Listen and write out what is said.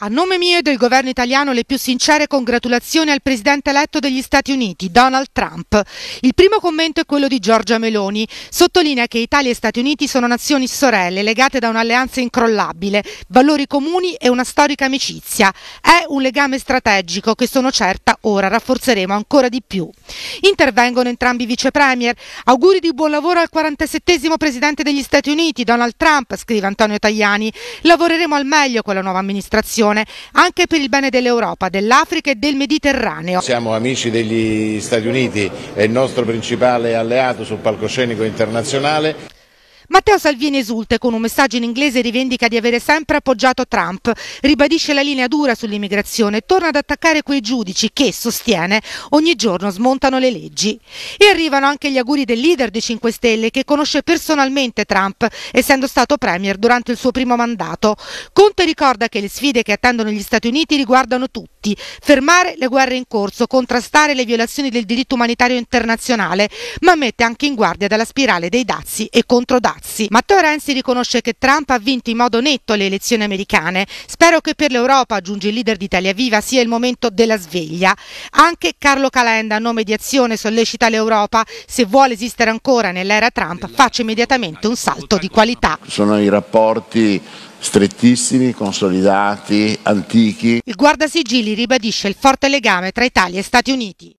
A nome mio e del governo italiano le più sincere congratulazioni al presidente eletto degli Stati Uniti, Donald Trump. Il primo commento è quello di Giorgia Meloni. Sottolinea che Italia e Stati Uniti sono nazioni sorelle, legate da un'alleanza incrollabile, valori comuni e una storica amicizia. È un legame strategico che sono certa ora rafforzeremo ancora di più. Intervengono entrambi i vicepremier. Auguri di buon lavoro al 47 presidente degli Stati Uniti, Donald Trump, scrive Antonio Tajani. Lavoreremo al meglio con la nuova amministrazione cooperazione anche per il bene dell'Europa, dell'Africa e del Mediterraneo. Siamo amici degli Stati Uniti, è il nostro principale alleato sul palcoscenico internazionale. Matteo Salvini esulte con un messaggio in inglese rivendica di avere sempre appoggiato Trump, ribadisce la linea dura sull'immigrazione e torna ad attaccare quei giudici che, sostiene, ogni giorno smontano le leggi. E arrivano anche gli auguri del leader dei 5 Stelle che conosce personalmente Trump, essendo stato premier durante il suo primo mandato. Conte ricorda che le sfide che attendono gli Stati Uniti riguardano tutti, fermare le guerre in corso, contrastare le violazioni del diritto umanitario internazionale, ma mette anche in guardia dalla spirale dei dazi e controdazi. Renzi. Matteo Renzi riconosce che Trump ha vinto in modo netto le elezioni americane. Spero che per l'Europa, aggiunge il leader d'Italia Viva, sia il momento della sveglia. Anche Carlo Calenda, a nome di Azione, sollecita l'Europa. Se vuole esistere ancora nell'era Trump, faccia immediatamente un salto di qualità. Sono i rapporti strettissimi, consolidati, antichi. Il guardasigilli ribadisce il forte legame tra Italia e Stati Uniti.